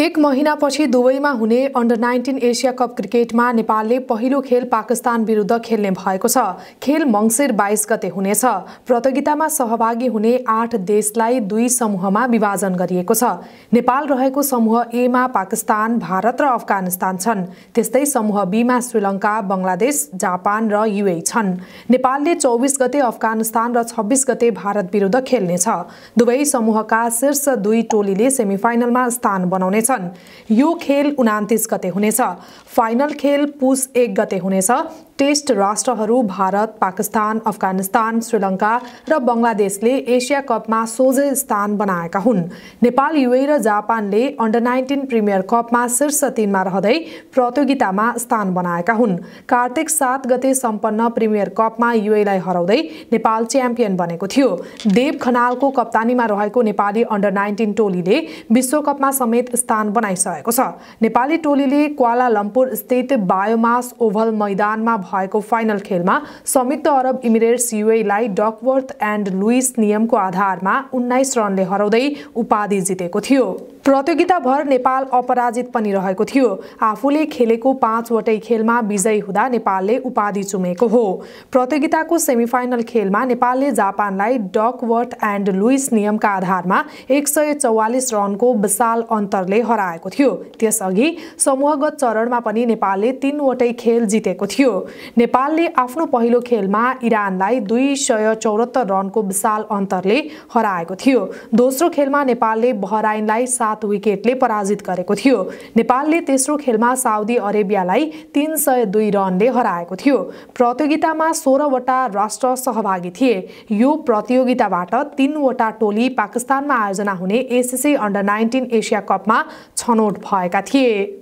एक महिनापछि दुबईमा हुने अन्डर नाइन्टिन एसिया कप क्रिकेटमा नेपालले पहिलो खेल पाकिस्तान विरुद्ध खेल्ने भएको छ खेल मङ्सिर बाइस गते हुनेछ प्रतियोगितामा सहभागी हुने आठ देशलाई दुई समूहमा विभाजन गरिएको छ नेपाल रहेको समूह एमा पाकिस्तान भारत र अफगानिस्तान छन् त्यस्तै समूह बीमा श्रीलङ्का बङ्गलादेश जापान र युए छन् नेपालले चौबिस गते अफगानिस्तान र छब्बिस गते भारत विरुद्ध खेल्नेछ दुवै समूहका शीर्ष दुई टोलीले सेमिफाइनलमा स्थान बनाउने यो खेल उनातिस गते हुनेछ फाइनल खेल पुस एक गते हुनेछ टेस्ट राष्ट्रहरू भारत पाकिस्तान अफगानिस्तान श्रीलङ्का र बङ्गलादेशले एसिया कपमा सोझै स्थान बनाएका हुन् नेपाल युए र जापानले अन्डर नाइन्टिन प्रिमियर कपमा शीर्ष तिनमा रहँदै प्रतियोगितामा स्थान बनाएका हुन् कार्तिक सात गते सम्पन्न प्रिमियर कपमा युएलाई हराउँदै नेपाल च्याम्पियन बनेको थियो देव खनालको कप्तानीमा रहेको नेपाली अन्डर नाइन्टिन टोलीले विश्वकपमा समेत स्थान बनाइसकेको छ नेपाली टोलीले क्वालालम्पुर स्थित बायोमास ओभल मैदानमा भएको फाइनल खेलमा संयुक्त अरब इमिरेट्स युएलाई डकवर्थ एन्ड लुइस नियमको आधारमा उन्नाइस रनले हराउँदै उपाधि जितेको थियो प्रतियोगिताभर नेपाल अपराजित पनि रहेको थियो आफूले खेलेको पाँचवटै खेलमा विजयी हुँदा नेपालले उपाधि चुमेको हो प्रतियोगिताको सेमिफाइनल खेलमा नेपालले जापानलाई डकवर्थ एन्ड लुइस नियमका आधारमा एक सय चौवालिस रनको विशाल अन्तरले हराएको थियो त्यसअघि समूहगत चरणमा पनि नेपालले तिनवटै खेल जितेको थियो नेपालले आफ्नो पहिलो खेलमा इरानलाई दुई सय चौरात्तर रनको विशाल अन्तरले हराएको थियो दोस्रो खेलमा नेपालले बहराइनलाई सात विकेटले पराजित गरेको थियो नेपालले तेस्रो खेलमा साउदी अरेबियालाई तिन सय दुई रनले हराएको थियो प्रतियोगितामा सोह्रवटा राष्ट्र सहभागी थिए यो प्रतियोगिताबाट तिनवटा टोली पाकिस्तानमा आयोजना हुने एसएसए अन्डर नाइन्टिन एसिया कपमा छनौट भएका थिए